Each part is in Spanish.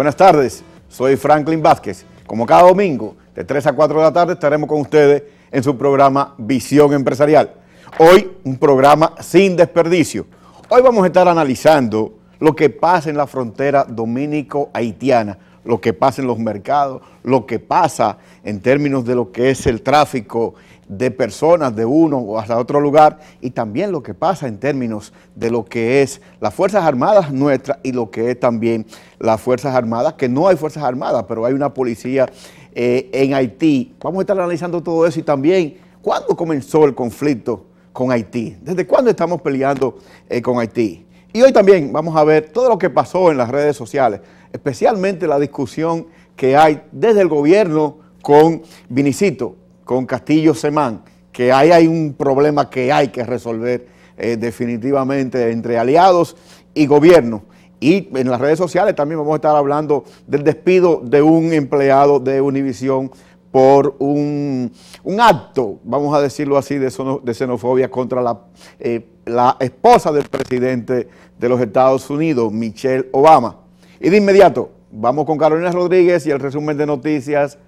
Buenas tardes, soy Franklin Vázquez. Como cada domingo, de 3 a 4 de la tarde, estaremos con ustedes en su programa Visión Empresarial. Hoy, un programa sin desperdicio. Hoy vamos a estar analizando lo que pasa en la frontera dominico-haitiana lo que pasa en los mercados, lo que pasa en términos de lo que es el tráfico de personas de uno o hasta otro lugar y también lo que pasa en términos de lo que es las Fuerzas Armadas nuestras y lo que es también las Fuerzas Armadas, que no hay Fuerzas Armadas, pero hay una policía eh, en Haití. Vamos a estar analizando todo eso y también cuándo comenzó el conflicto con Haití, desde cuándo estamos peleando eh, con Haití. Y hoy también vamos a ver todo lo que pasó en las redes sociales, especialmente la discusión que hay desde el gobierno con Vinicito, con Castillo Semán, que ahí hay un problema que hay que resolver eh, definitivamente entre aliados y gobierno. Y en las redes sociales también vamos a estar hablando del despido de un empleado de Univisión por un, acto, vamos a decirlo así, de, xenofobia contra eh, la esposa del presidente de los Estados Unidos, Michelle Obama. Y de inmediato, vamos con Carolina Rodríguez y el resumen de noticias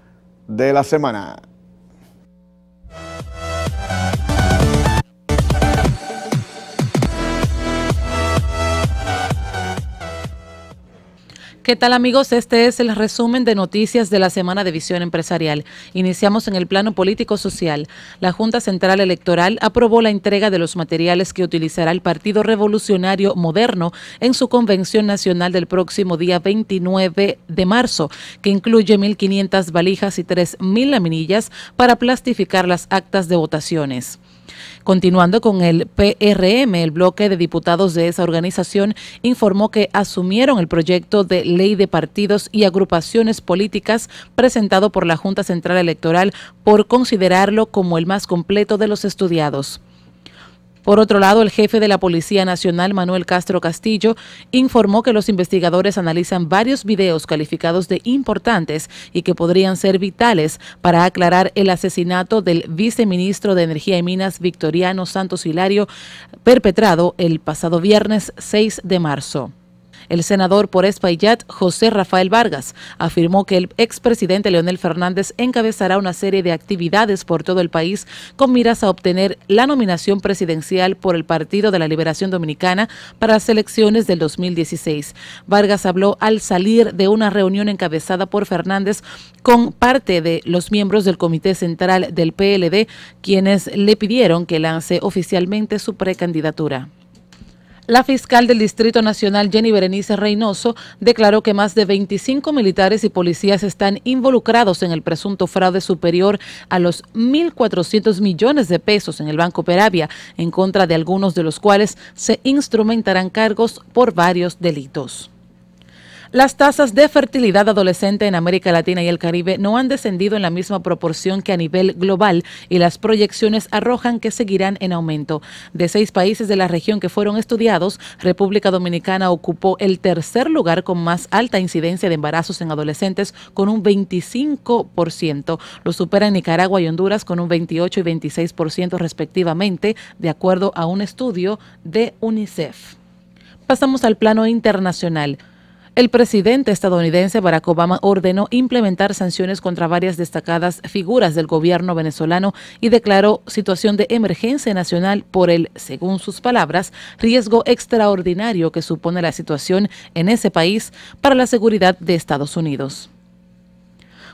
de la semana. ¿Qué tal amigos? Este es el resumen de noticias de la semana de visión empresarial. Iniciamos en el plano político-social. La Junta Central Electoral aprobó la entrega de los materiales que utilizará el Partido Revolucionario Moderno en su Convención Nacional del próximo día 29 de marzo, que incluye 1.500 valijas y 3.000 laminillas para plastificar las actas de votaciones. Continuando con el PRM, el bloque de diputados de esa organización informó que asumieron el proyecto de ley de partidos y agrupaciones políticas presentado por la Junta Central Electoral por considerarlo como el más completo de los estudiados. Por otro lado, el jefe de la Policía Nacional, Manuel Castro Castillo, informó que los investigadores analizan varios videos calificados de importantes y que podrían ser vitales para aclarar el asesinato del viceministro de Energía y Minas, Victoriano Santos Hilario, perpetrado el pasado viernes 6 de marzo. El senador por Espaillat, José Rafael Vargas, afirmó que el expresidente Leonel Fernández encabezará una serie de actividades por todo el país con miras a obtener la nominación presidencial por el Partido de la Liberación Dominicana para las elecciones del 2016. Vargas habló al salir de una reunión encabezada por Fernández con parte de los miembros del Comité Central del PLD, quienes le pidieron que lance oficialmente su precandidatura. La fiscal del Distrito Nacional, Jenny Berenice Reynoso, declaró que más de 25 militares y policías están involucrados en el presunto fraude superior a los 1.400 millones de pesos en el Banco Peravia, en contra de algunos de los cuales se instrumentarán cargos por varios delitos. Las tasas de fertilidad adolescente en América Latina y el Caribe no han descendido en la misma proporción que a nivel global y las proyecciones arrojan que seguirán en aumento. De seis países de la región que fueron estudiados, República Dominicana ocupó el tercer lugar con más alta incidencia de embarazos en adolescentes con un 25%. Lo superan Nicaragua y Honduras con un 28 y 26% respectivamente, de acuerdo a un estudio de UNICEF. Pasamos al plano internacional. El presidente estadounidense Barack Obama ordenó implementar sanciones contra varias destacadas figuras del gobierno venezolano y declaró situación de emergencia nacional por el, según sus palabras, riesgo extraordinario que supone la situación en ese país para la seguridad de Estados Unidos.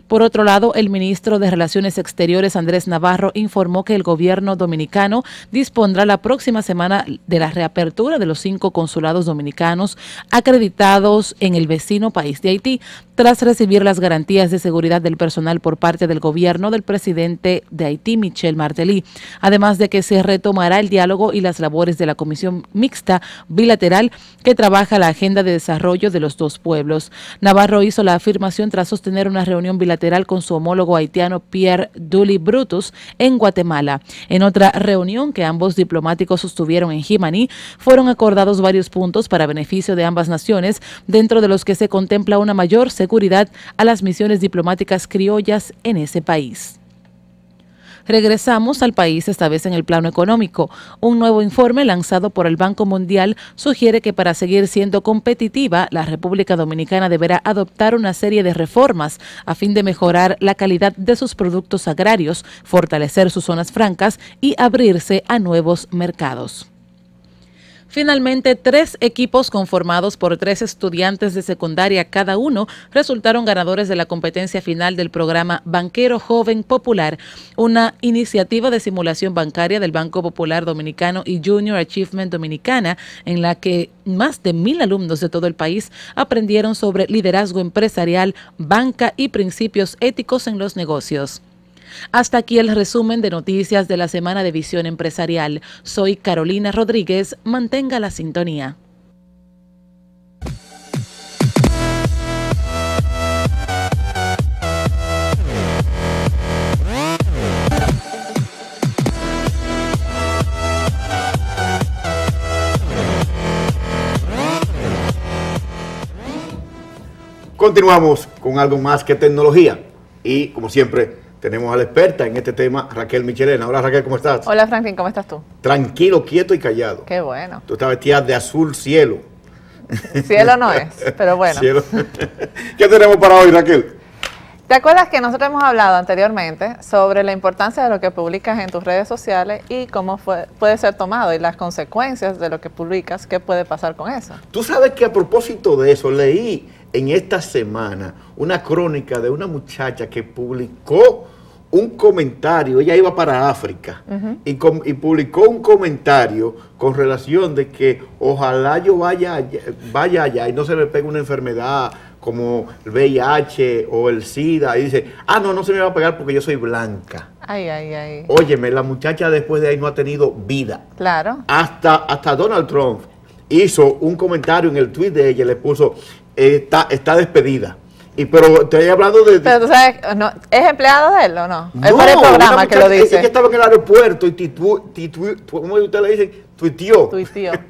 Por otro lado, el ministro de Relaciones Exteriores, Andrés Navarro, informó que el gobierno dominicano dispondrá la próxima semana de la reapertura de los cinco consulados dominicanos acreditados en el vecino país de Haití, tras recibir las garantías de seguridad del personal por parte del gobierno del presidente de Haití, Michel Martelly, además de que se retomará el diálogo y las labores de la Comisión Mixta Bilateral que trabaja la agenda de desarrollo de los dos pueblos. Navarro hizo la afirmación tras sostener una reunión bilateral con su homólogo haitiano Pierre Dully Brutus en Guatemala. En otra reunión que ambos diplomáticos sostuvieron en Jimaní, fueron acordados varios puntos para beneficio de ambas naciones, dentro de los que se contempla una mayor seguridad a las misiones diplomáticas criollas en ese país. Regresamos al país, esta vez en el plano económico. Un nuevo informe lanzado por el Banco Mundial sugiere que para seguir siendo competitiva, la República Dominicana deberá adoptar una serie de reformas a fin de mejorar la calidad de sus productos agrarios, fortalecer sus zonas francas y abrirse a nuevos mercados. Finalmente, tres equipos conformados por tres estudiantes de secundaria cada uno resultaron ganadores de la competencia final del programa Banquero Joven Popular, una iniciativa de simulación bancaria del Banco Popular Dominicano y Junior Achievement Dominicana, en la que más de mil alumnos de todo el país aprendieron sobre liderazgo empresarial, banca y principios éticos en los negocios. Hasta aquí el resumen de noticias de la semana de Visión Empresarial. Soy Carolina Rodríguez. Mantenga la sintonía. Continuamos con algo más que tecnología y como siempre tenemos a la experta en este tema, Raquel Michelena. Hola Raquel, ¿cómo estás? Hola Franklin, ¿cómo estás tú? Tranquilo, quieto y callado. Qué bueno. Tú estás vestida de azul cielo. Cielo no es, pero bueno. ¿Qué tenemos para hoy, Raquel? ¿Te acuerdas que nosotros hemos hablado anteriormente sobre la importancia de lo que publicas en tus redes sociales y cómo puede ser tomado y las consecuencias de lo que publicas? ¿Qué puede pasar con eso? Tú sabes que a propósito de eso leí en esta semana una crónica de una muchacha que publicó un comentario, ella iba para África y, publicó un comentario con relación de que ojalá yo vaya allá, vaya allá y no se me pegue una enfermedad como el VIH o el SIDA y dice, ah, no, no se me va a pegar porque yo soy blanca. Ay, ay, ay. Óyeme, la muchacha después de ahí no ha tenido vida. Claro. Hasta, hasta Donald Trump hizo un comentario en el tweet de ella, le puso, está, está despedida. Y, pero te he hablado de... Pero tú sabes, ¿es empleado de él o no? es el programa que lo dice. que estaba en el aeropuerto y tú ¿cómo usted le dice? Tuiteó. Tuiteó.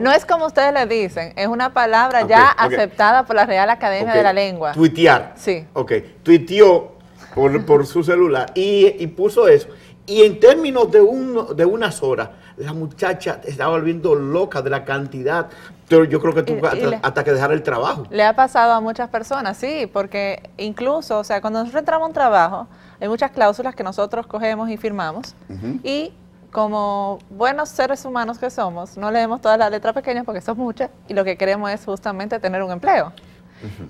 No es como ustedes le dicen, es una palabra ya aceptada por la Real Academia de la Lengua. Tuitear. Sí. Ok, tuiteó por, por su celular y, y, puso eso. Y en términos de, un, de unas horas, la muchacha estaba volviendo loca de la cantidad pero yo creo que tú, hasta, que dejar el trabajo. Le ha pasado a muchas personas, sí, porque incluso, o sea, cuando nosotros entramos a un trabajo, hay muchas cláusulas que nosotros cogemos y firmamos. Y como buenos seres humanos que somos, no leemos todas las letras pequeñas porque son muchas y lo que queremos es justamente tener un empleo.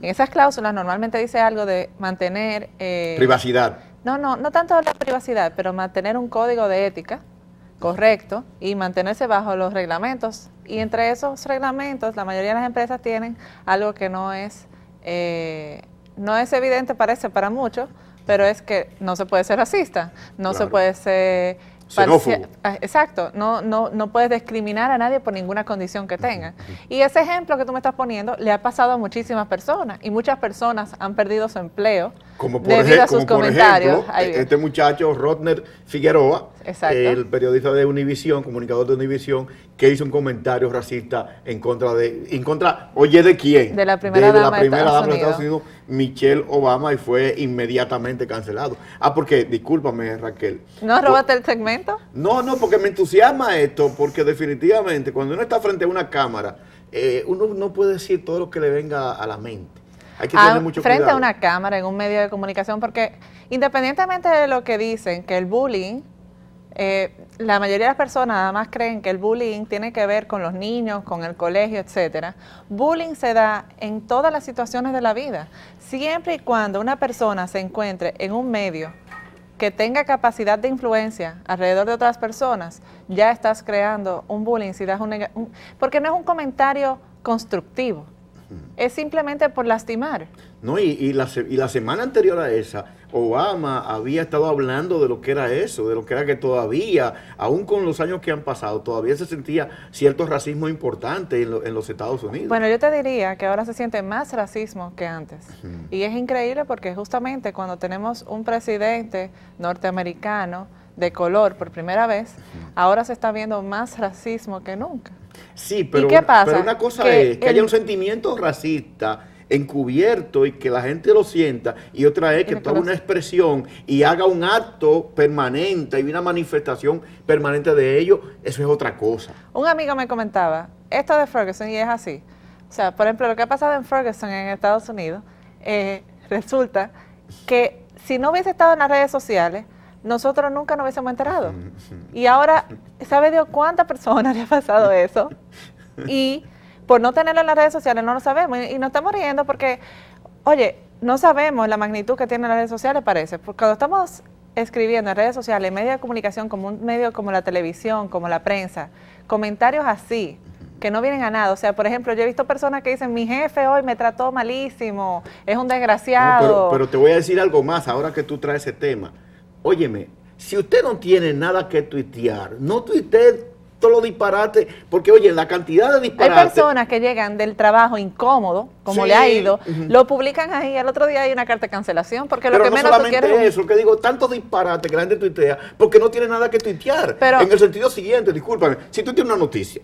En esas cláusulas normalmente dice algo de mantener... Eh, privacidad. No, no, no tanto la privacidad, pero mantener un código de ética correcto y mantenerse bajo los reglamentos y entre esos reglamentos, la mayoría de las empresas tienen algo que no es, eh, no es evidente, parece para muchos, pero es que no se puede ser racista, no se puede ser... Xenófobo. Ah, exacto, no, no, no puedes discriminar a nadie por ninguna condición que tenga. Y ese ejemplo que tú me estás poniendo le ha pasado a muchísimas personas y muchas personas han perdido su empleo debido a sus comentarios. este muchacho, Rodner Figueroa, Exacto. el periodista de Univisión, comunicador de Univisión, que hizo un comentario racista en contra de, en contra, oye, ¿de quién? De la primera de, la primera de Estados, Unidos, Michelle Obama, y fue inmediatamente cancelado. Ah, porque, discúlpame, Raquel. ¿No robaste el segmento? No, no, porque me entusiasma esto, porque definitivamente cuando uno está frente a una cámara, eh, uno no puede decir todo lo que le venga a la mente. Hay que ah, tener frente a una cámara, en un medio de comunicación, porque independientemente de lo que dicen, que el bullying eh, la mayoría de las personas además creen que el bullying tiene que ver con los niños, con el colegio, etcétera. Bullying se da en todas las situaciones de la vida, siempre y cuando una persona se encuentre en un medio que tenga capacidad de influencia alrededor de otras personas, ya estás creando un bullying, porque no es un comentario constructivo, es simplemente por lastimar. No, y, y, la, y la semana anterior a esa, Obama había estado hablando de lo que era eso, de lo que era que todavía, aún con los años que han pasado, todavía se sentía cierto racismo importante en, en los Estados Unidos. Bueno, yo te diría que ahora se siente más racismo que antes. Y es increíble porque justamente cuando tenemos un presidente norteamericano de color por primera vez, ahora se está viendo más racismo que nunca. Sí, pero, una cosa es que haya un sentimiento racista encubierto y que la gente lo sienta, y otra vez que tome una expresión y haga un acto permanente y una manifestación permanente de ello, eso es otra cosa. Un amigo me comentaba, esto de Ferguson, y es así. O sea, por ejemplo, lo que ha pasado en Ferguson en Estados Unidos, eh, resulta que si no hubiese estado en las redes sociales, nosotros nunca nos hubiésemos enterado. Y ahora, ¿sabe Dios cuántas personas le ha pasado eso? Y por no tenerlo en las redes sociales, no lo sabemos. Y, nos estamos riendo porque, oye, no sabemos la magnitud que tienen las redes sociales, parece. Porque cuando estamos escribiendo en redes sociales, en medios de comunicación, como un medio como la televisión, como la prensa, comentarios así, que no vienen a nada. O sea, por ejemplo, yo he visto personas que dicen, mi jefe hoy me trató malísimo, es un desgraciado. pero, pero, te voy a decir algo más ahora que tú traes ese tema. Óyeme, si usted no tiene nada que tuitear, no tuitee los disparates, porque oye, la cantidad de disparates. Hay personas que llegan del trabajo incómodo, como le ha ido, lo publican ahí, al otro día hay una carta de cancelación, porque lo que menos solamente tú quieres... eso, que digo, tantos disparates que la gente tuitea, porque no tiene nada que tuitear. Pero, en el sentido siguiente, discúlpame, si tú tienes una noticia,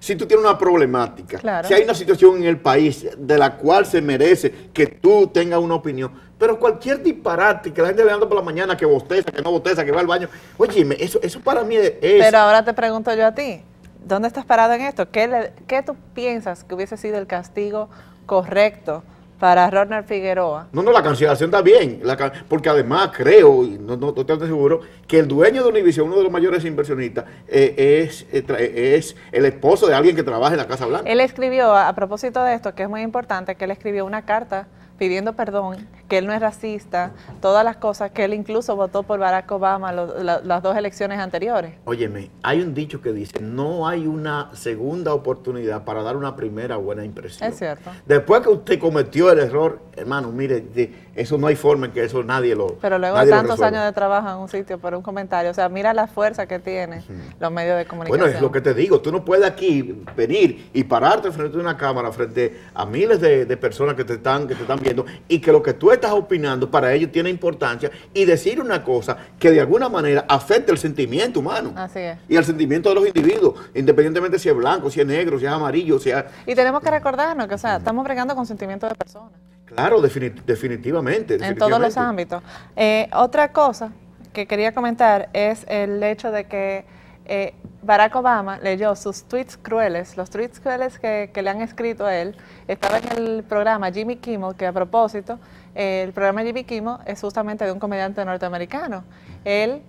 si tú tienes una problemática, si hay una situación en el país de la cual se merece que tú tengas una opinión, pero cualquier disparate que la gente levanta por la mañana, que bosteza, que no bosteza, que va al baño. Oye, eso, eso para mí es... Pero ahora te pregunto yo a ti, ¿dónde estás parado en esto? ¿Qué, qué tú piensas que hubiese sido el castigo correcto para Ronald Figueroa? No, no, la cancelación está bien, porque además creo, y no, no, totalmente estoy seguro, que el dueño de Univision, uno de los mayores inversionistas, eh, es, eh, es el esposo de alguien que trabaja en la Casa Blanca. Él escribió, a propósito de esto, que es muy importante, que él escribió una carta pidiendo perdón, que él no es racista, todas las cosas, que él incluso votó por Barack Obama las dos elecciones anteriores. Óyeme, hay un dicho que dice, no hay una segunda oportunidad para dar una primera buena impresión. Es cierto. Después que usted cometió el error, hermano, mire, de, eso no hay forma en que eso nadie lo. Pero luego de tantos años de trabajo en un sitio por un comentario, o sea, mira la fuerza que tienen los medios de comunicación. Bueno, es lo que te digo, tú no puedes aquí venir y pararte frente a una cámara, frente a miles de, personas que te, están, que te están viendo y que lo que tú estás opinando para ellos tiene importancia y decir una cosa que de alguna manera afecte el sentimiento humano. Así es. Y el sentimiento de los individuos, independientemente si es blanco, si es negro, si es amarillo, si es... Y tenemos que recordarnos que, o sea, estamos bregando con sentimientos de personas. Claro, definitivamente, En todos los ámbitos. Eh, otra cosa que quería comentar es el hecho de que eh, Barack Obama leyó sus tweets crueles, los tweets crueles que, le han escrito a él. Estaba en el programa Jimmy Kimmel, que a propósito, el programa Jimmy Kimmel es justamente de un comediante norteamericano. Él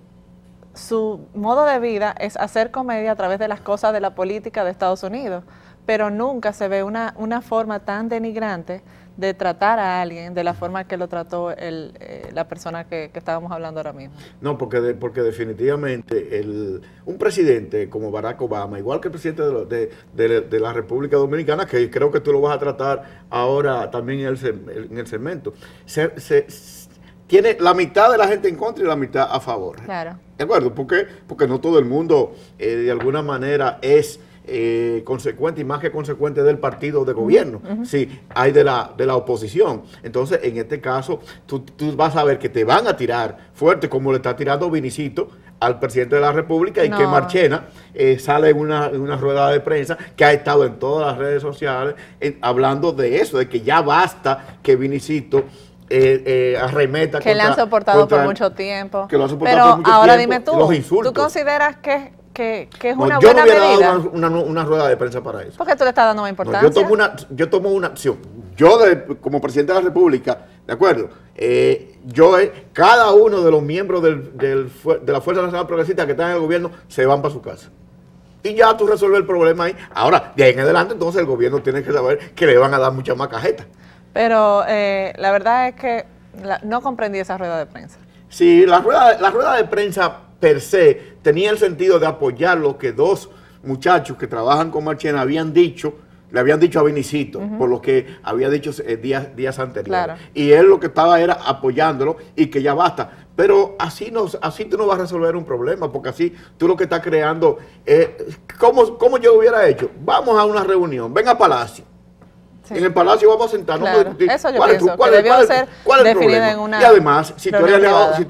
su modo de vida es hacer comedia a través de las cosas de la política de Estados Unidos, pero nunca se ve una, una forma tan denigrante de tratar a alguien de la forma que lo trató el, eh, la persona que, estábamos hablando ahora mismo. No, porque, porque definitivamente el, un presidente como Barack Obama, igual que el presidente de, de, la República Dominicana, que creo que tú lo vas a tratar ahora también en el, en el segmento, se, tiene la mitad de la gente en contra y la mitad a favor. Claro. ¿De acuerdo? Porque, porque no todo el mundo eh, de alguna manera es eh, consecuente y más que consecuente del partido de gobierno, si hay de la, de la oposición. Entonces, en este caso, tú, vas a ver que te van a tirar fuerte, como le está tirando Vinicito al presidente de la República y que Marchena eh, sale en una, rueda de prensa que ha estado en todas las redes sociales hablando de eso, de que ya basta que Vinicito... Eh, eh arremeta. Que le han soportado por mucho tiempo. Pero ahora dime tú, ¿tú consideras que que, es una yo no hubiera dado una, rueda de prensa para eso. Porque tú le estás dando más importancia. yo, tomo una, yo acción. Yo, como presidente de la República, ¿de acuerdo? Eh, yo, eh, cada uno de los miembros de la Fuerza Nacional Progresista que están en el gobierno se van para su casa. Y ya tú resuelves el problema ahí. Ahora, de ahí en adelante, entonces el gobierno tiene que saber que le van a dar muchas más cajetas. Pero eh, la verdad es que no comprendí esa rueda de prensa. Sí, la rueda, la rueda de prensa per se tenía el sentido de apoyar lo que dos muchachos que trabajan con Marchena habían dicho, le habían dicho a Vinicito, por lo que había dicho eh, días, días anteriores. Y él lo que estaba era apoyándolo y que ya basta. Pero así, no, así tú no vas a resolver un problema, porque así tú lo que estás creando, eh, ¿cómo yo hubiera hecho? Vamos a una reunión, ven a Palacio. En el palacio vamos a sentarnos pues, discutir cuál es, y además, si tú, eres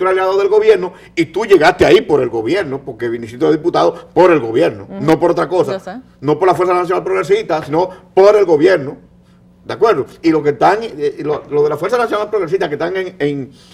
aliado, del gobierno y tú llegaste ahí por el gobierno, porque viniste de diputado por el gobierno, mm. no por otra cosa, no por la Fuerza Nacional Progresista, sino por el gobierno. ¿De acuerdo? Y lo que están, eh, eh, lo, de la Fuerza Nacional Progresista que están en,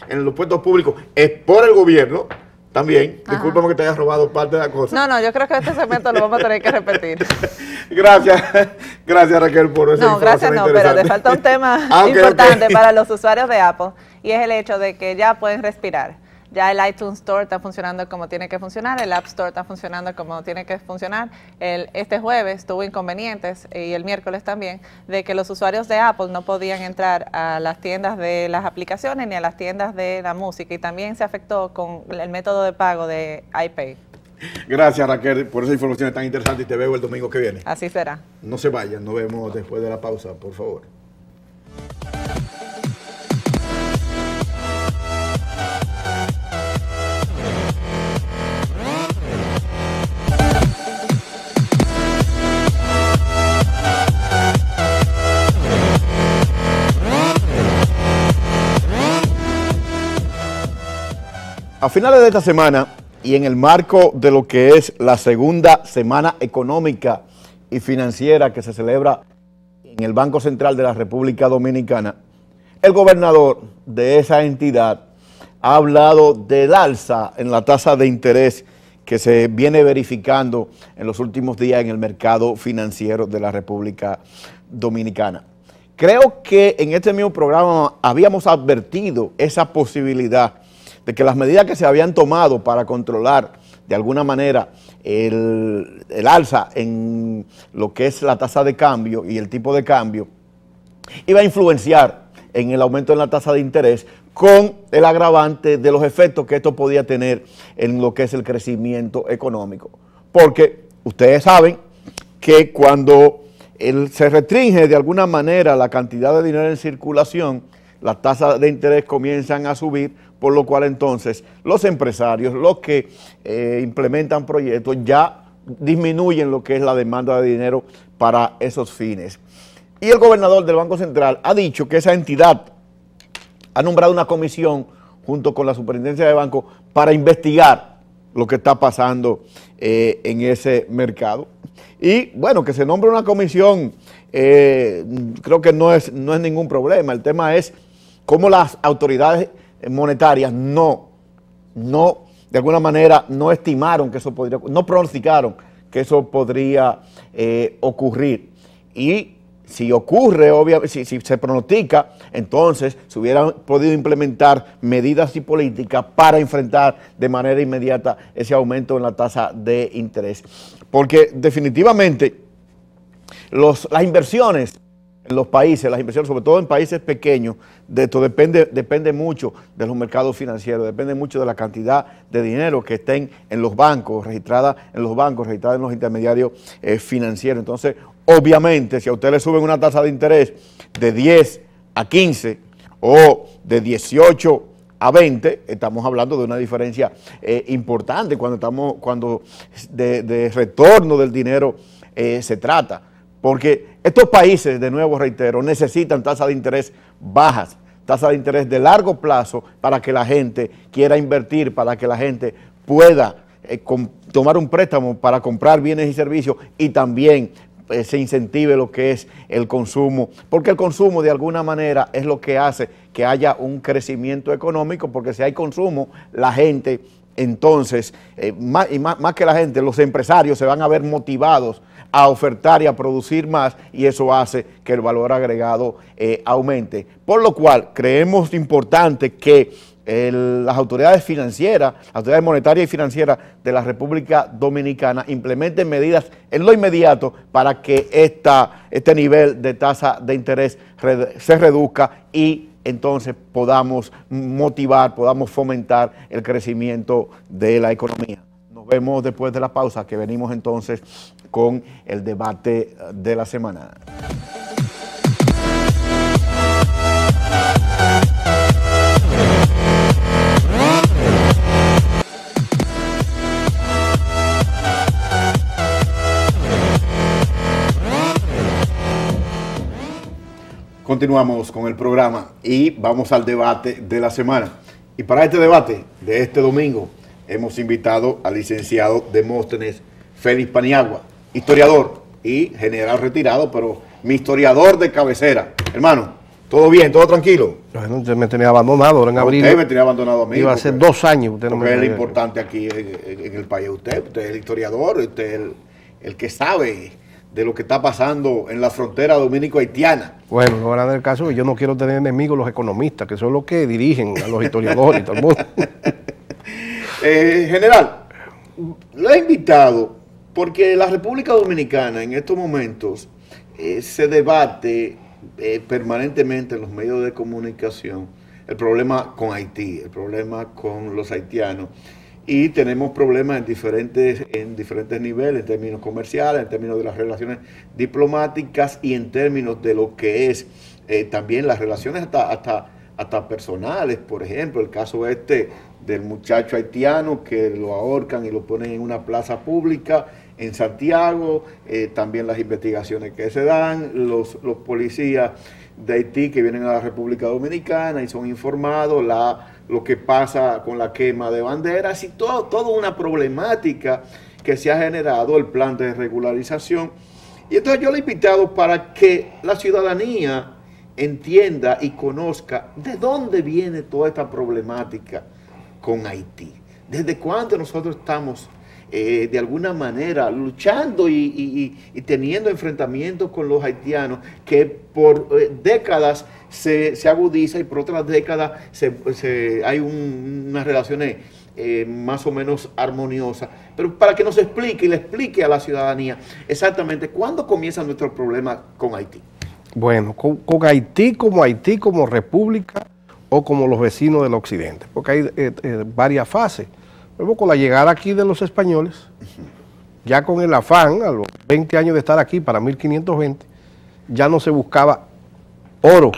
en, los puestos públicos es por el gobierno, también, disculpame que te haya robado parte de la cosa. No, no, yo creo que este segmento lo vamos a tener que repetir. gracias, gracias Raquel por eso No, gracias no, pero te falta un tema ah, importante para los usuarios de Apple y es el hecho de que ya pueden respirar ya el iTunes Store está funcionando como tiene que funcionar, el App Store está funcionando como tiene que funcionar. El, este jueves tuvo inconvenientes y el miércoles también de que los usuarios de Apple no podían entrar a las tiendas de las aplicaciones ni a las tiendas de la música y también se afectó con el método de pago de iPay. Gracias Raquel por esa información tan interesante y te veo el domingo que viene. Así será. No se vayan, nos vemos después de la pausa, por favor. A finales de esta semana y en el marco de lo que es la segunda semana económica y financiera que se celebra en el Banco Central de la República Dominicana, el gobernador de esa entidad ha hablado del alza en la tasa de interés que se viene verificando en los últimos días en el mercado financiero de la República Dominicana. Creo que en este mismo programa habíamos advertido esa posibilidad de que las medidas que se habían tomado para controlar de alguna manera el, alza en lo que es la tasa de cambio y el tipo de cambio iba a influenciar en el aumento en la tasa de interés con el agravante de los efectos que esto podía tener en lo que es el crecimiento económico. Porque ustedes saben que cuando se restringe de alguna manera la cantidad de dinero en circulación, las tasas de interés comienzan a subir por lo cual entonces los empresarios, los que eh, implementan proyectos, ya disminuyen lo que es la demanda de dinero para esos fines. Y el gobernador del Banco Central ha dicho que esa entidad ha nombrado una comisión junto con la superintendencia de banco para investigar lo que está pasando eh, en ese mercado. Y bueno, que se nombre una comisión, eh, creo que no es, no es ningún problema. El tema es cómo las autoridades eh, monetarias, no, no, de alguna manera no estimaron que eso podría, no pronosticaron que eso podría eh, ocurrir. Y si ocurre, obviamente, si, se pronostica, entonces se hubieran podido implementar medidas y políticas para enfrentar de manera inmediata ese aumento en la tasa de interés. Porque definitivamente las inversiones en los países, las inversiones, sobre todo en países pequeños, de esto depende, depende mucho de los mercados financieros, depende mucho de la cantidad de dinero que estén en los bancos, registrada en los bancos, registrada en los intermediarios eh, financieros. Entonces, obviamente, si a usted le suben una tasa de interés de 10 a 15 o de 18 a 20, estamos hablando de una diferencia eh, importante cuando estamos, cuando de, retorno del dinero eh, se trata. Porque estos países, de nuevo reitero, necesitan tasas de interés bajas, tasas de interés de largo plazo para que la gente quiera invertir, para que la gente pueda eh, tomar un préstamo para comprar bienes y servicios y también eh, se incentive lo que es el consumo, porque el consumo de alguna manera es lo que hace que haya un crecimiento económico, porque si hay consumo, la gente entonces, eh, y más que la gente, los empresarios se van a ver motivados a ofertar y a producir más y eso hace que el valor agregado eh, aumente. Por lo cual creemos importante que eh, las autoridades financieras, las autoridades monetarias y financieras de la República Dominicana implementen medidas en lo inmediato para que este nivel de tasa de interés se reduzca y entonces podamos motivar, podamos fomentar el crecimiento de la economía vemos después de la pausa, que venimos entonces con el debate de la semana. Continuamos con el programa y vamos al debate de la semana. Y para este debate de este domingo, hemos invitado al licenciado Demóstenes Félix Paniagua, historiador y general retirado, pero mi historiador de cabecera. Hermano, ¿todo bien? ¿Todo tranquilo? me tenía abandonado en ah, abril. me tenía abandonado a mí. Iba a ser dos años. Usted no es lo importante aquí en, el país. Usted, usted es el historiador, usted es el, que sabe de lo que está pasando en la frontera dominico-haitiana. Bueno, no era del caso, yo no quiero tener enemigos los economistas, que son los que dirigen a los historiadores y todo el mundo. Eh, general, lo he invitado porque la República Dominicana en estos momentos eh, se debate eh, permanentemente en los medios de comunicación el problema con Haití, el problema con los haitianos. Y tenemos problemas en diferentes, en diferentes niveles, en términos comerciales, en términos de las relaciones diplomáticas y en términos de lo que es también las relaciones hasta, hasta, hasta personales. Por ejemplo, el caso este del muchacho haitiano que lo ahorcan y lo ponen en una plaza pública en Santiago, eh, también las investigaciones que se dan, los, los policías de Haití que vienen a la República Dominicana y son informados, la, lo que pasa con la quema de banderas y todo, toda una problemática que se ha generado, el plan de regularización. Y entonces yo le he invitado para que la ciudadanía entienda y conozca de dónde viene toda esta problemática con Haití. ¿Desde cuándo nosotros estamos eh, de alguna manera luchando y, teniendo enfrentamientos con los haitianos que por eh, décadas se, agudiza y por otras décadas se, hay unas relaciones eh, más o menos armoniosas. Pero para que nos explique y le explique a la ciudadanía exactamente cuándo comienza nuestro problema con Haití. Bueno, con Haití como Haití como república como los vecinos del occidente, porque hay eh, eh, varias fases. Luego con la llegada aquí de los españoles, ya con el afán, a los 20 años de estar aquí para 1520, ya no se buscaba oro,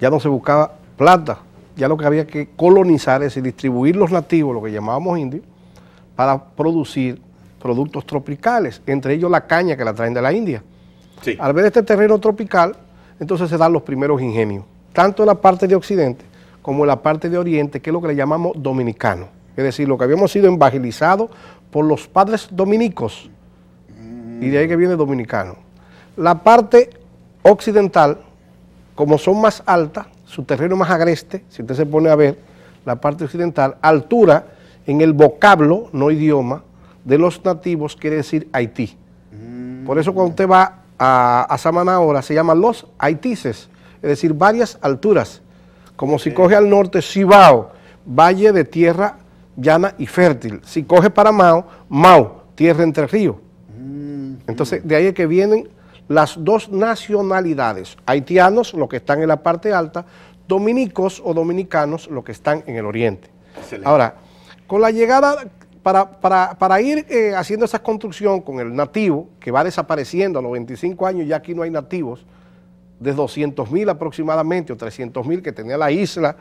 ya no se buscaba plata, ya lo que había que colonizar, es distribuir los nativos, lo que llamábamos indios, para producir productos tropicales, entre ellos la caña que la traen de la India. Al ver este terreno tropical, entonces se dan los primeros ingenios tanto la parte de Occidente como la parte de Oriente, que es lo que le llamamos dominicano. Es decir, lo que habíamos sido evangelizados por los padres dominicos, y de ahí que viene dominicano. La parte occidental, como son más altas, su terreno más agreste, si usted se pone a ver la parte occidental, altura en el vocablo, no idioma, de los nativos quiere decir Haití. Por eso cuando usted va a, a ahora se llaman los haitises, es decir, varias alturas. Como si coge al norte Cibao, valle de tierra llana y fértil. Si coge para Mao, Mao, tierra entre ríos. Mm. Entonces, de ahí es que vienen las dos nacionalidades, haitianos, los que están en la parte alta, dominicos o dominicanos, los que están en el oriente. Ahora, con la llegada, para, para, ir eh, haciendo esa construcción con el nativo, que va desapareciendo a los 25 años, ya aquí no hay nativos, de 200 mil aproximadamente o 300.000 mil que tenía la isla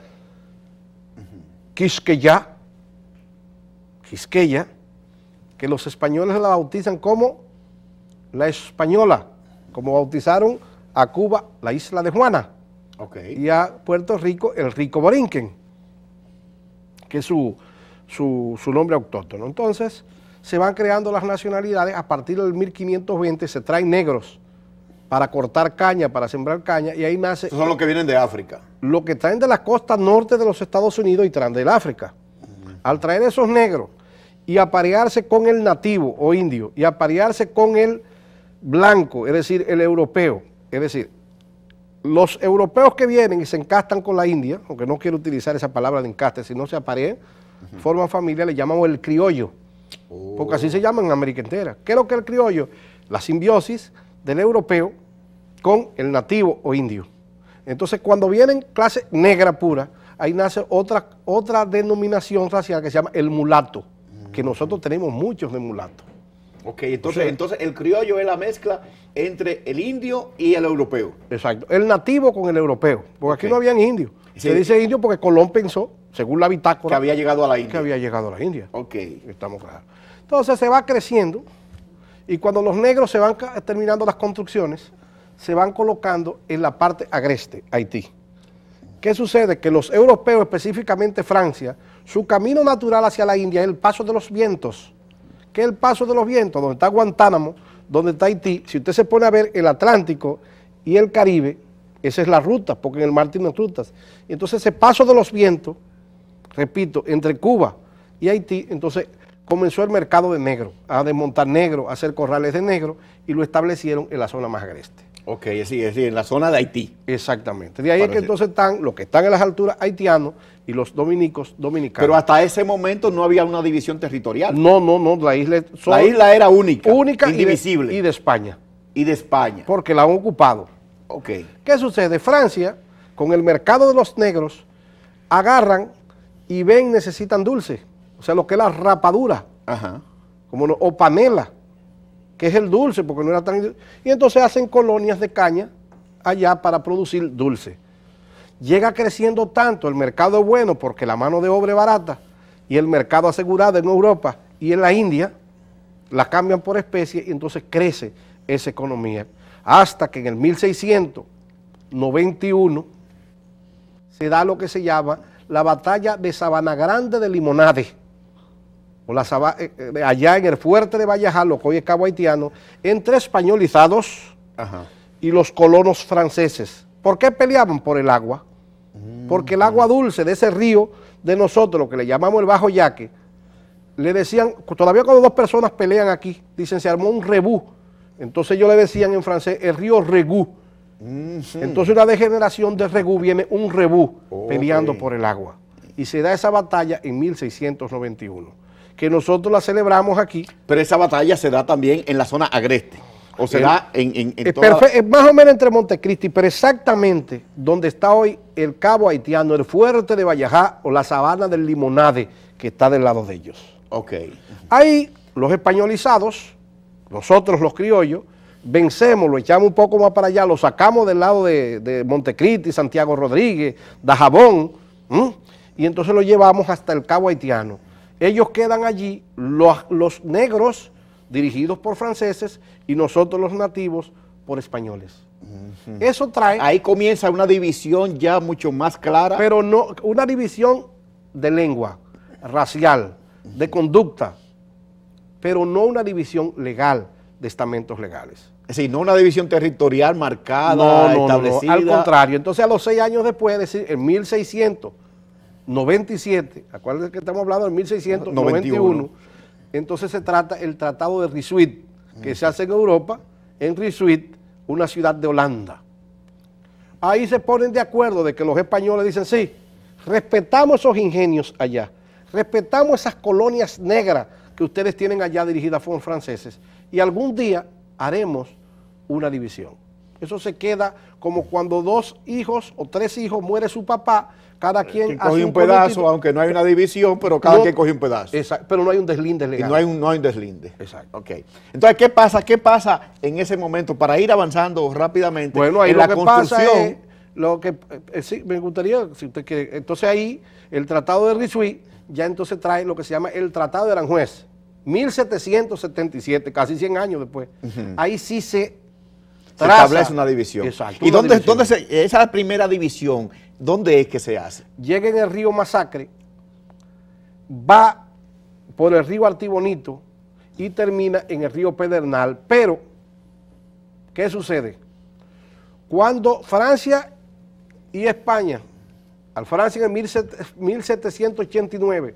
Quisqueya, Quisqueya, que los españoles la bautizan como la española, como bautizaron a Cuba la isla de Juana y a Puerto Rico el rico Borinquen, que es su, su nombre autóctono. Entonces se van creando las nacionalidades, a partir del 1520 se traen negros, para cortar caña, para sembrar caña, y ahí nace... son los que vienen de África. Lo que traen de la costa norte de los Estados Unidos y traen del África. Al traer esos negros y aparearse con el nativo o indio, y aparearse con el blanco, es decir, el europeo, es decir, los europeos que vienen y se encastan con la India, aunque no quiero utilizar esa palabra de encaste, si no se aparean, forma familiar forman familia, le llamamos el criollo, porque así se oh. llama en América entera. ¿Qué es lo que el criollo? La simbiosis del europeo con el nativo o indio. Entonces, cuando vienen clase negra pura, ahí nace otra, otra denominación racial que se llama el mulato, que mm. nosotros tenemos muchos de mulatos. Ok, entonces, entonces el criollo es la mezcla entre el indio y el europeo. Exacto, el nativo con el europeo, porque aquí no habían indios. Se dice indio porque Colón pensó, según la bitácora, que había llegado a la India. Que había llegado a la India. Ok. Estamos claros. Entonces se va creciendo y cuando los negros se van terminando las construcciones, se van colocando en la parte agreste, Haití. ¿Qué sucede? Que los europeos, específicamente Francia, su camino natural hacia la India es el paso de los vientos. ¿Qué es el paso de los vientos? Donde está Guantánamo, donde está Haití. Si usted se pone a ver el Atlántico y el Caribe, esa es la ruta, porque en el mar tienen rutas. Entonces ese paso de los vientos, repito, entre Cuba y Haití, entonces comenzó el mercado de negro, a desmontar negro, a hacer corrales de negro, y lo establecieron en la zona más agreste. Ok, es decir, en la zona de Haití. Exactamente. De ahí es que entonces están los que están en las alturas haitianos y los dominicos dominicanos. Pero hasta ese momento no había una división territorial. No, no, no, la isla, era única. Única indivisible. Y de, España. Y de España. Porque la han ocupado. Ok. ¿Qué sucede? Francia, con el mercado de los negros, agarran y ven, necesitan dulce. O sea, lo que es la rapadura. Ajá. Como o panela que es el dulce, porque no era tan... Y entonces hacen colonias de caña allá para producir dulce. Llega creciendo tanto, el mercado es bueno porque la mano de obra es barata y el mercado asegurado en Europa y en la India, la cambian por especie y entonces crece esa economía. Hasta que en el 1691 se da lo que se llama la batalla de Sabana Grande de Limonade eh, eh, allá en el fuerte de Vallejal que hoy es Cabo Haitiano, entre españolizados y los colonos franceses. ¿Por qué peleaban? Por el agua. Mm. Porque el agua dulce de ese río de nosotros, lo que le llamamos el Bajo Yaque, le decían, todavía cuando dos personas pelean aquí, dicen, se armó un rebú. Entonces ellos le decían en francés, el río Regú. Entonces una degeneración de Regú viene un rebú peleando por el agua. Y se da esa batalla en 1691 que nosotros la celebramos aquí. Pero esa batalla se da también en la zona agreste. O se eh, da en, en, en es más o menos entre Montecristi, pero exactamente donde está hoy el Cabo Haitiano, el fuerte de Vallajá o la sabana del Limonade, que está del lado de ellos. Ok. Ahí los españolizados, nosotros los criollos, vencemos, lo echamos un poco más para allá, lo sacamos del lado de, Montecristi, Santiago Rodríguez, Dajabón, y entonces lo llevamos hasta el Cabo Haitiano ellos quedan allí, los, negros dirigidos por franceses y nosotros los nativos por españoles. Eso trae... Ahí comienza una división ya mucho más clara. Pero no, una división de lengua, racial, de conducta, pero no una división legal, de estamentos legales. Es decir, no una división territorial marcada, establecida. al contrario, entonces a los seis años después, es decir, en 1600, 97, acuérdense que estamos hablando de 1691, entonces se trata el Tratado de Risuit, que se hace en Europa, en Risuit, una ciudad de Holanda. Ahí se ponen de acuerdo de que los españoles dicen, sí, respetamos esos ingenios allá, respetamos esas colonias negras que ustedes tienen allá dirigidas por franceses y algún día haremos una división. Eso se queda como cuando dos hijos o tres hijos muere su papá cada eh, quien coge un pedazo, aunque no hay una división, pero cada quien coge un pedazo. pero no hay un deslinde legal. no hay un, no deslinde. Exacto. Entonces, ¿qué pasa? ¿Qué pasa en ese momento para ir avanzando rápidamente bueno, ahí la que construcción? lo que eh, eh, sí, me gustaría, si usted quiere. Entonces ahí el Tratado de Risuit, ya entonces trae lo que se llama el Tratado de Aranjuez, 1777, casi 100 años después. Ahí sí se, se establece una división. Exacto. ¿Y dónde, dónde se, esa primera división ¿Dónde es que se hace? Llega en el río Masacre, va por el río Artibonito y termina en el río Pedernal. Pero, ¿qué sucede? Cuando Francia y España, al Francia en 1789,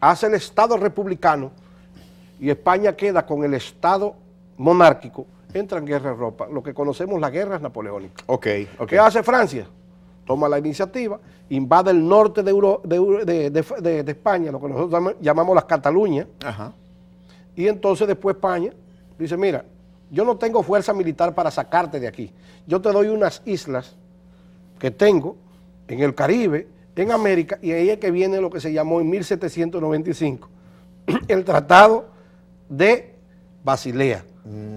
hace el Estado republicano y España queda con el Estado monárquico, entra en guerra Europa, ropa, lo que conocemos las guerras napoleónicas. Okay, okay. ¿Qué hace Francia? Toma la iniciativa, invade el norte de, de, España, lo que nosotros llamamos las Cataluñas, y entonces después España dice, mira, yo no tengo fuerza militar para sacarte de aquí, yo te doy unas islas que tengo en el Caribe, en América, y ahí es que viene lo que se llamó en 1795 el Tratado de Basilea,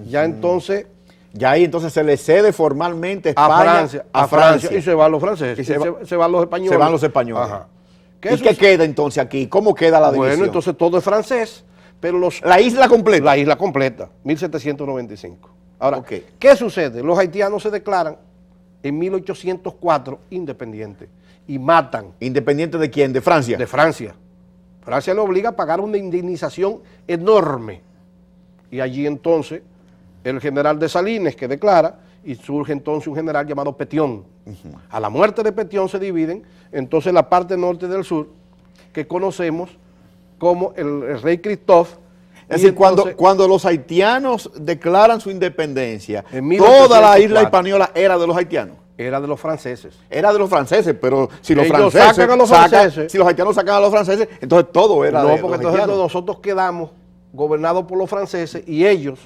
ya entonces... Ya ahí entonces se le cede formalmente a Francia, a, Francia. Y se van los franceses, se, van los españoles. Se van los españoles. ¿Qué ¿Y qué queda entonces aquí? ¿Cómo queda la división? Bueno, entonces todo es francés, pero los... La isla completa. La isla completa, 1795. Ahora, ¿qué sucede? Los haitianos se declaran en 1804 independientes y matan. ¿Independientes de quién? ¿De Francia? De Francia. Francia le obliga a pagar una indemnización enorme y allí entonces el general de Salines que declara y surge entonces un general llamado Petión. A la muerte de Petión se dividen entonces la parte norte del sur que conocemos como el, rey Christophe. Es decir, cuando, cuando los haitianos declaran su independencia, toda la isla española era de los haitianos. Era de los franceses. Era de los franceses, pero si los franceses sacan a los franceses, si los haitianos sacan a los franceses, entonces todo era de los No, porque entonces nosotros quedamos gobernado por los franceses y ellos,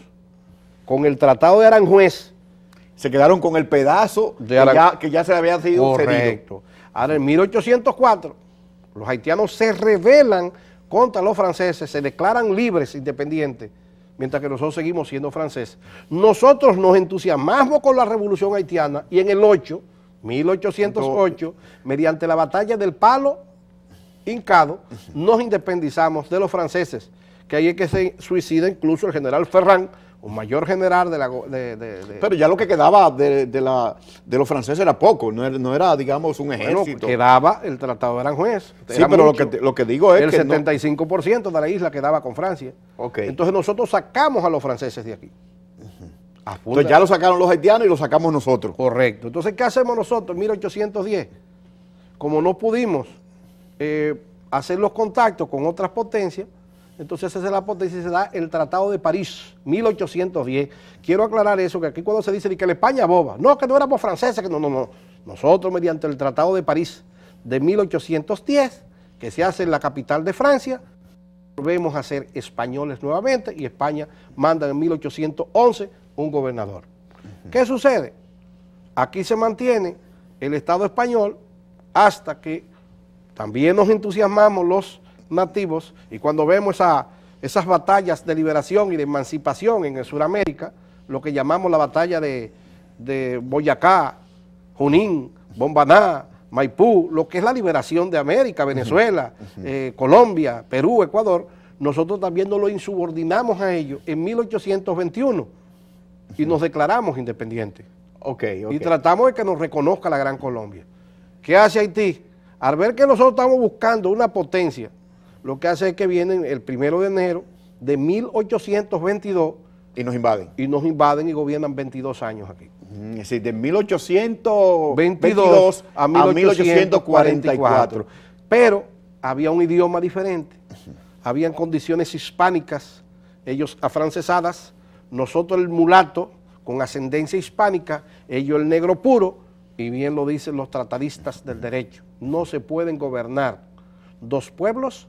con el Tratado de Aranjuez, se quedaron con el pedazo de que, ya, que, ya, se había sido un Cedido. Ahora, en 1804, los haitianos se rebelan contra los franceses, se declaran libres, independientes, mientras que nosotros seguimos siendo franceses. Nosotros nos entusiasmamos con la revolución haitiana y en el 8, 1808, mediante la batalla del Palo Hincado, nos independizamos de los franceses que ahí es que se suicida incluso el general Ferrán, un mayor general de la... Pero ya lo que quedaba de, la, de los franceses era poco, no era, digamos, un ejército. Bueno, quedaba el Tratado de Aranjuez. Sí, pero lo que, lo que digo es que... El 75% de la isla quedaba con Francia. Okay. Entonces nosotros sacamos a los franceses de aquí. Entonces ya lo sacaron los haitianos y lo sacamos nosotros. Correcto. Entonces, ¿qué hacemos nosotros en 1810? Como no pudimos eh, hacer los contactos con otras potencias, entonces esa es la hipótesis, se da el Tratado de París, 1810. Quiero aclarar eso, que aquí cuando se dice que la España boba, no, que no éramos franceses, que no, no, no. Nosotros mediante el Tratado de París de 1810, que se hace en la capital de Francia, volvemos a ser españoles nuevamente y España manda en 1811 un gobernador. ¿Qué sucede? Aquí se mantiene el Estado español hasta que también nos entusiasmamos los nativos, y cuando vemos esas batallas de liberación y de emancipación en el Sudamérica, lo que llamamos la batalla de, Boyacá, Junín, Bombaná, Maipú, lo que es la liberación de América, Venezuela, eh, Colombia, Perú, Ecuador, nosotros también nos lo insubordinamos a ellos en 1821 y nos declaramos independientes. Y tratamos de que nos reconozca la Gran Colombia. ¿Qué hace Haití? Al ver que nosotros estamos buscando una potencia lo que hace es que vienen el primero de enero de 1822. Y nos invaden. Y nos invaden y gobiernan 22 años aquí. Mm, es decir, de 1822 a 1844. Pero había un idioma diferente, habían condiciones hispánicas, ellos afrancesadas, nosotros el mulato con ascendencia hispánica, ellos el negro puro, y bien lo dicen los tratadistas del derecho, no se pueden gobernar dos pueblos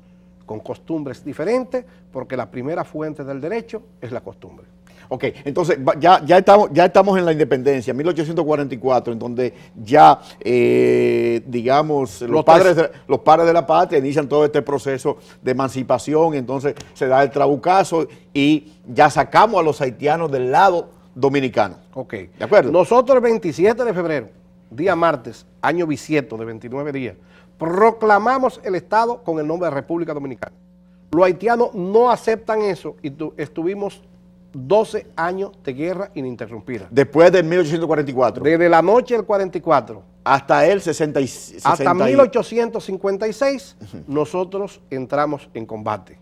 con costumbres diferentes, porque la primera fuente del derecho es la costumbre. Ok, entonces ya, ya, estamos, ya estamos en la independencia, 1844, en donde ya, eh, digamos, los, padres de, los padres de la patria inician todo este proceso de emancipación, entonces se da el trabucazo y ya sacamos a los haitianos del lado dominicano. Ok. ¿De acuerdo? Nosotros el 27 de febrero, día martes, año bisieto de 29 días, proclamamos el Estado con el nombre de República Dominicana. Los haitianos no aceptan eso y estuvimos 12 años de guerra ininterrumpida. Después de 1844. Desde la noche del 44. Hasta el 66. Hasta 1856 nosotros entramos en combate.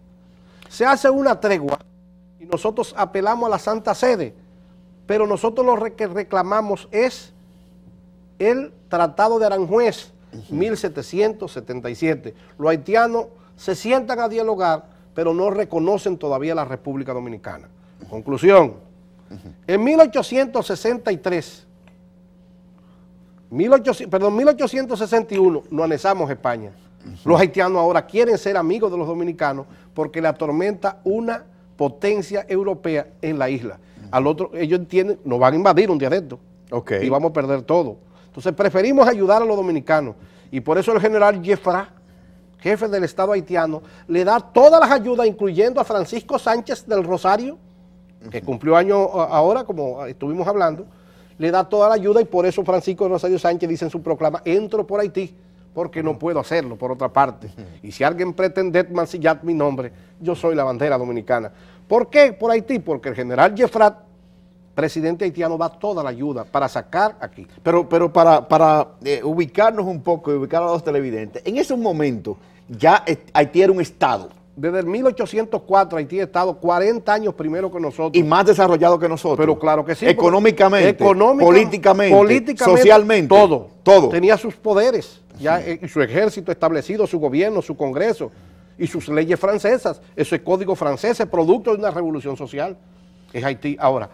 Se hace una tregua y nosotros apelamos a la Santa Sede, pero nosotros lo que reclamamos es el Tratado de Aranjuez, 1777. Los haitianos se sientan a dialogar, pero no reconocen todavía la República Dominicana. Conclusión, en 1863, 18, perdón, 1861, no anexamos España. Los haitianos ahora quieren ser amigos de los dominicanos porque le atormenta una potencia europea en la isla. Al otro, ellos entienden, nos van a invadir un día dentro, Y vamos a perder todo. Entonces preferimos ayudar a los dominicanos. Y por eso el general Jeffra, jefe del Estado haitiano, le da todas las ayudas, incluyendo a Francisco Sánchez del Rosario, que cumplió año ahora, como estuvimos hablando, le da toda la ayuda y por eso Francisco Rosario Sánchez dice en su proclama, entro por Haití, porque no puedo hacerlo, por otra parte. Y si alguien pretende mancillar mi nombre, yo soy la bandera dominicana. ¿Por qué por Haití? Porque el general Jeffrat presidente haitiano da toda la ayuda para sacar aquí. Pero, pero para, eh, ubicarnos un poco y ubicar a los televidentes, en ese momento ya Haití era un Estado. Desde el 1804 Haití ha estado 40 años primero que nosotros. Y más desarrollado que nosotros. Pero claro que sí. Económicamente, políticamente, socialmente. Todo. Todo. Tenía sus poderes, ya, eh, su ejército establecido, su gobierno, su congreso y sus leyes francesas. Eso es código francés es producto de una revolución social. Es Haití. Ahora,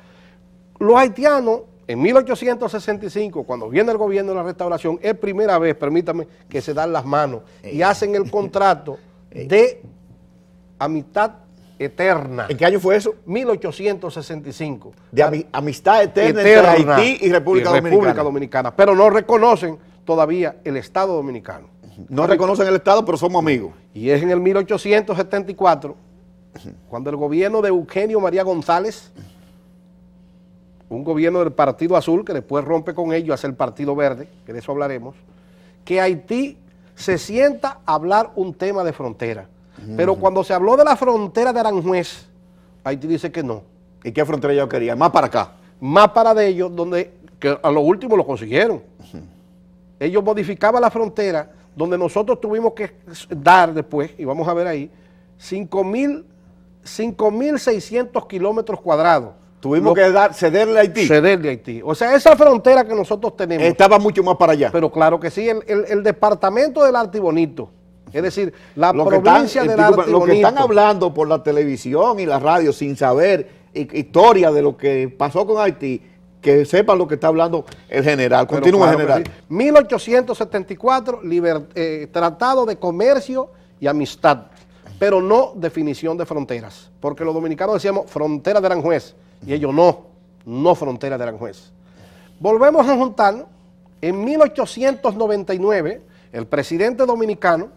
los haitianos, en 1865, cuando viene el gobierno de la restauración, es primera vez, permítame, que se dan las manos y eh. hacen el contrato eh. de amistad eterna. ¿En qué año fue eso? 1865. De amistad eterna, entre Haití y República, República Dominicana. Dominicana. Pero no reconocen todavía el Estado Dominicano. No reconocen el Estado, pero somos amigos. Y es en el 1874, cuando el gobierno de Eugenio María González un gobierno del Partido Azul que después rompe con ellos, hace el Partido Verde, que de eso hablaremos, que Haití se sienta a hablar un tema de frontera. Pero cuando se habló de la frontera de Aranjuez, Haití dice que no. ¿Y qué frontera ellos querían? Más para acá. Más para de ellos, donde que a lo último lo consiguieron. Ellos modificaban la frontera, donde nosotros tuvimos que dar después, y vamos a ver ahí, 5.600 kilómetros cuadrados Tuvimos que dar, cederle a Haití. Cederle a Haití. O sea, esa frontera que nosotros tenemos. Estaba mucho más para allá. Pero claro que sí, el, el, departamento del Artibonito. Es decir, la provincia Artibonito. Lo que están hablando por la televisión y la radio sin saber historia de lo que pasó con Haití, que sepan lo que está hablando el general. Continúa, el general. 1874, eh, Tratado de Comercio y Amistad, pero no definición de fronteras, porque los dominicanos decíamos frontera de Aranjuez y ellos no, no frontera de Aranjuez. Volvemos a juntarnos. En 1899, el presidente dominicano,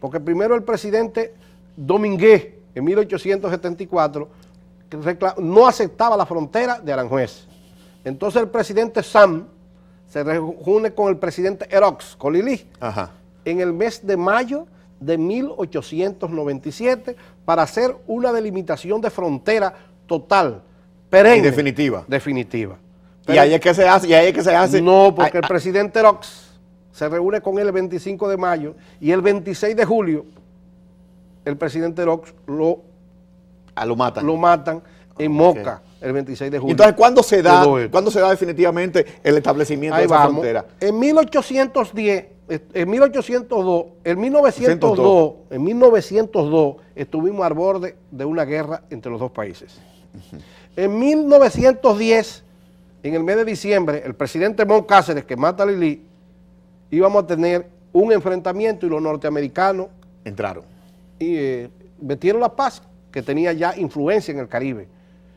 porque primero el presidente Domínguez en 1874, no aceptaba la frontera de Aranjuez. Entonces el presidente Sam se reúne con el presidente Erox, Colilí, en el mes de mayo de 1897 para hacer una delimitación de frontera total, perenne. Y definitiva. Definitiva. y ahí es que se hace, y ahí es que se hace. No, porque ah, el ah. presidente Rox se reúne con él el 25 de mayo y el 26 de julio el presidente Rox lo, ah, lo matan. Lo matan en Moca el 26 de julio. Entonces, ¿cuándo se da, ¿cuándo se da definitivamente el establecimiento de esa frontera? En 1810, eh, en 1802, en 1902, en 1902 estuvimos al borde de una guerra entre los dos países. En 1910, en el mes de diciembre, el presidente Mon que mata a Lili, íbamos a tener un enfrentamiento y los norteamericanos entraron y eh, metieron la paz que tenía ya influencia en el Caribe.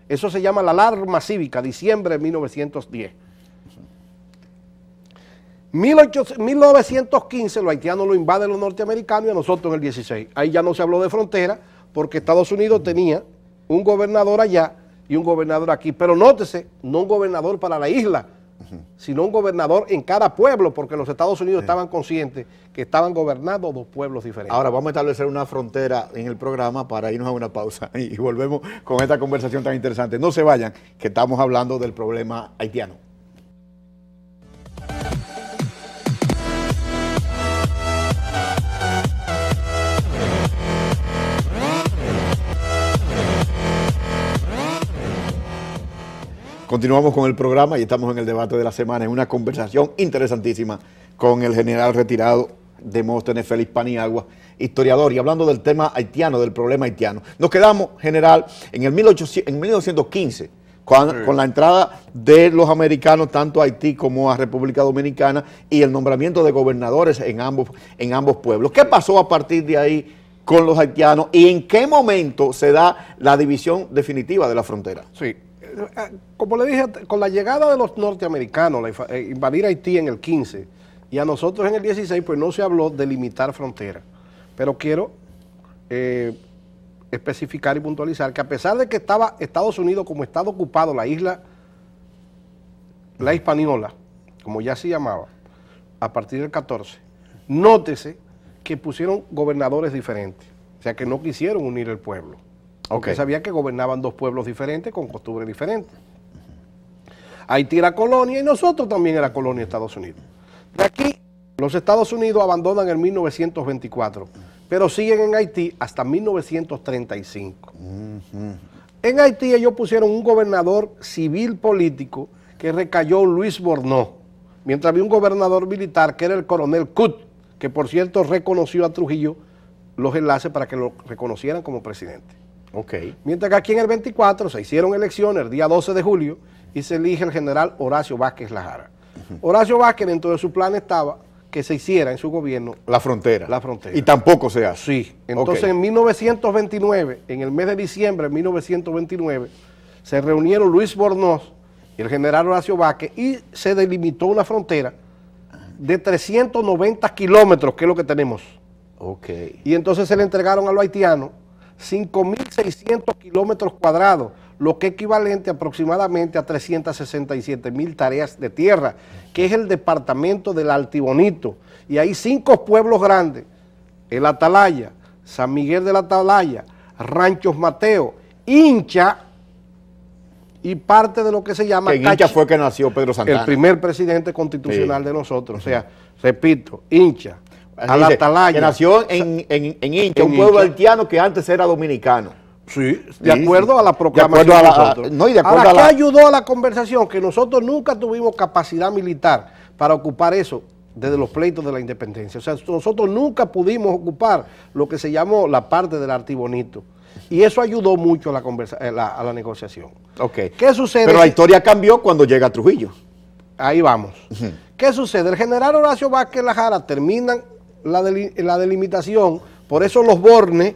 Eso se llama la alarma cívica, diciembre de 1910. 1915 los haitianos lo invaden los norteamericanos y a nosotros en el 16. Ahí ya no se habló de frontera porque Estados Unidos tenía un gobernador allá y un gobernador aquí. Pero nótese, no un gobernador para la isla, sino un gobernador en cada pueblo, porque los Estados Unidos estaban conscientes que estaban gobernados dos pueblos diferentes. Ahora vamos a establecer una frontera en el programa para irnos a una pausa y volvemos con esta conversación tan interesante. No se vayan, que estamos hablando del problema haitiano. Continuamos con el programa y estamos en el debate de la semana, en una conversación interesantísima con el general retirado de Móstenes Félix Paniagua, historiador, y hablando del tema haitiano, del problema haitiano. Nos quedamos, general, en, el en 1915, con, con, la entrada de los americanos tanto a Haití como a República Dominicana y el nombramiento de gobernadores en ambos, en ambos pueblos. ¿Qué pasó a partir de ahí con los haitianos y en qué momento se da la división definitiva de la frontera? Sí, eh, como le dije, con la llegada de los norteamericanos, eh, invadir Haití en el 15 y a nosotros en el 16, pues no se habló de limitar fronteras. Pero quiero eh, especificar y puntualizar que a pesar de que estaba Estados Unidos como estado ocupado, la isla, la hispaniola, como ya se llamaba, a partir del 14, nótese que pusieron gobernadores diferentes, o sea que no quisieron unir el pueblo. Aunque Sabía que gobernaban dos pueblos diferentes con costumbres diferentes. Haití era colonia y nosotros también era colonia de Estados Unidos. De aquí, los Estados Unidos abandonan en 1924, pero siguen en Haití hasta 1935. En Haití ellos pusieron un gobernador civil político que recayó Luis Borno, mientras había un gobernador militar que era el coronel Cut, que por cierto reconoció a Trujillo los enlaces para que lo reconocieran como presidente. Mientras que aquí en el 24 se hicieron elecciones el día 12 de julio y se elige el general Horacio Vázquez Lajara. Horacio Vázquez dentro de su plan estaba que se hiciera en su gobierno. La frontera. La frontera. Y tampoco se hace. Entonces en 1929, en el mes de diciembre de 1929, se reunieron Luis Bornoz y el general Horacio Vázquez y se delimitó una frontera de 390 kilómetros, que es lo que tenemos. Ok. Y entonces se le entregaron a los haitianos 5.000 1.600 kilómetros cuadrados, lo que equivalente aproximadamente a 367 mil tareas de tierra, que es el departamento del Altibonito. Y hay cinco pueblos grandes, el Atalaya, San Miguel del Atalaya, Ranchos Mateo, Hincha y parte de lo que se llama... Que en Hincha fue que nació Pedro Santana. El primer presidente constitucional de nosotros, o sea, repito, Hincha, al Atalaya. Que nació en, en, en Hincha, un pueblo haitiano que antes era dominicano. Sí, de acuerdo a la proclamación de, ¿qué ayudó a la conversación? Que nosotros nunca tuvimos capacidad militar para ocupar eso desde los pleitos de la independencia. O sea, nosotros nunca pudimos ocupar lo que se llamó la parte del artibonito. Y eso ayudó mucho a la, conversa, eh, a la, negociación. ok ¿Qué sucede? Pero la historia cambió cuando llega Trujillo. Ahí vamos. ¿Qué sucede? El general Horacio Vázquez Lajara terminan la, la delimitación, por eso los bornes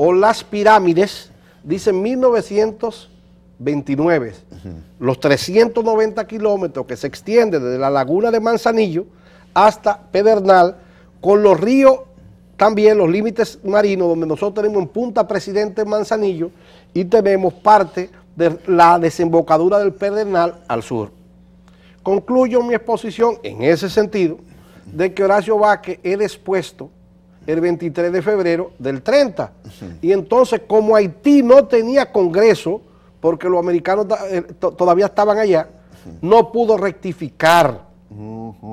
o las pirámides, dice 1929, los 390 kilómetros que se extiende desde la laguna de Manzanillo hasta Pedernal, con los ríos también, los límites marinos, donde nosotros tenemos en Punta Presidente Manzanillo y tenemos parte de la desembocadura del Pedernal al sur. Concluyo mi exposición en ese sentido de que Horacio Vázquez he expuesto el 23 de febrero del 30. Y entonces, como Haití no tenía Congreso, porque los americanos eh, todavía estaban allá, no pudo rectificar.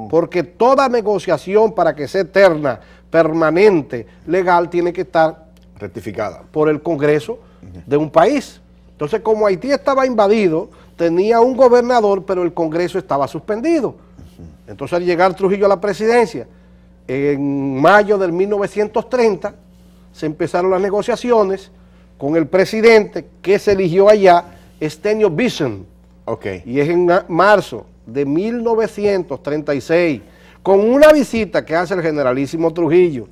Porque toda negociación para que sea eterna, permanente, legal, tiene que estar rectificada por el Congreso de un país. Entonces, como Haití estaba invadido, tenía un gobernador, pero el Congreso estaba suspendido. Entonces, al llegar Trujillo a la presidencia, en mayo del 1930 se empezaron las negociaciones con el presidente que se eligió allá, Estenio Bison. Okay. Y es en marzo de 1936, con una visita que hace el generalísimo Trujillo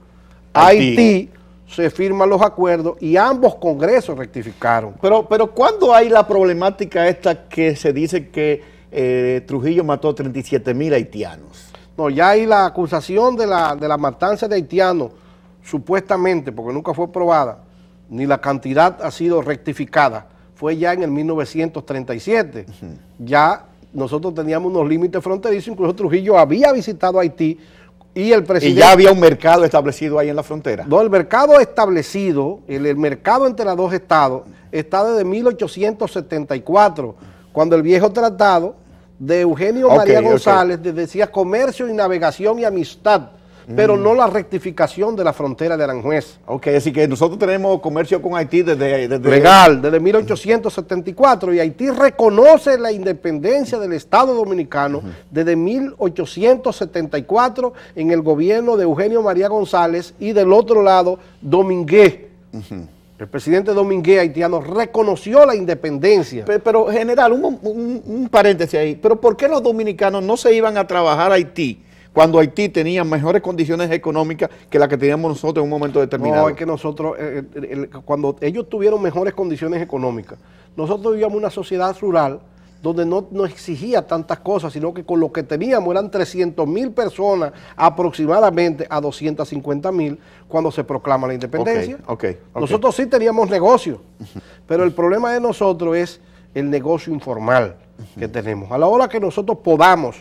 a Haití. se firman los acuerdos y ambos congresos rectificaron. Pero, pero ¿cuándo hay la problemática esta que se dice que eh, Trujillo mató 37 mil haitianos? No, ya hay la acusación de la, de la matanza de haitianos, supuestamente, porque nunca fue probada, ni la cantidad ha sido rectificada. Fue ya en el 1937. Ya nosotros teníamos unos límites fronterizos, incluso Trujillo había visitado Haití y el presidente... Y ya había un mercado establecido ahí en la frontera. No, el mercado establecido, el, el mercado entre los dos estados, está desde 1874, cuando el viejo tratado de Eugenio María González decía comercio y navegación y amistad, pero mm. no la rectificación de la frontera de Aranjuez. Ok, así que nosotros tenemos comercio con Haití desde... Legal, desde 1874 y Haití reconoce la independencia del Estado Dominicano desde 1874 en el gobierno de Eugenio María González y del otro lado Dominguez. El presidente Domínguez haitiano reconoció la independencia. Pero, general, un, paréntesis ahí. ¿Pero por qué los dominicanos no se iban a trabajar a Haití cuando Haití tenía mejores condiciones económicas que las que teníamos nosotros en un momento determinado? No, es que nosotros, eh, eh, cuando ellos tuvieron mejores condiciones económicas, nosotros vivíamos una sociedad rural donde no, exigía tantas cosas, sino que con lo que teníamos eran 300 mil personas aproximadamente a 250 mil cuando se proclama la independencia. Nosotros sí teníamos negocio, pero el problema de nosotros es el negocio informal que tenemos. A la hora que nosotros podamos,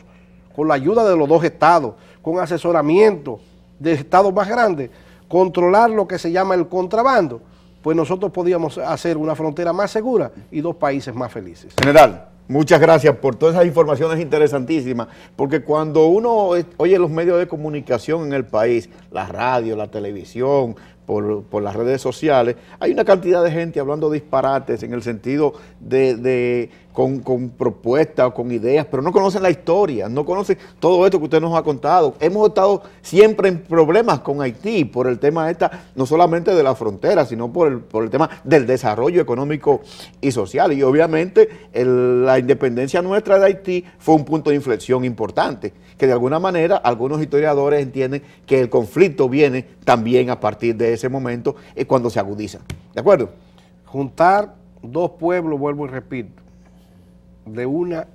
con la ayuda de los dos estados, con asesoramiento de estados más grandes, controlar lo que se llama el contrabando, pues nosotros podíamos hacer una frontera más segura y dos países más felices. General, Muchas gracias por todas esas informaciones interesantísimas, porque cuando uno oye los medios de comunicación en el país, la radio, la televisión, por, las redes sociales, hay una cantidad de gente hablando disparates en el sentido de, con, propuestas o con ideas, pero no conocen la historia, no conocen todo esto que usted nos ha contado. Hemos estado siempre en problemas con Haití por el tema esta, no solamente de la frontera, sino por el, por el tema del desarrollo económico y social. Y obviamente la independencia nuestra de Haití fue un punto de inflexión importante, que de alguna manera algunos historiadores entienden que el conflicto viene también a partir de ese momento es cuando se agudiza. ¿De acuerdo? Juntar dos pueblos, vuelvo y repito, de una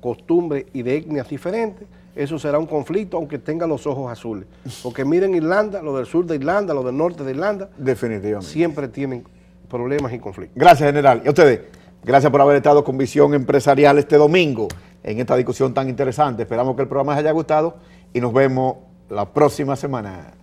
costumbre y de etnias diferentes, eso será un conflicto aunque tenga los ojos azules. Porque miren Irlanda, lo del sur de Irlanda, lo del norte de Irlanda, definitivamente siempre tienen problemas y conflictos. Gracias, general. Y a ustedes, gracias por haber estado con Visión Empresarial este domingo en esta discusión tan interesante. Esperamos que el programa les haya gustado y nos vemos la próxima semana.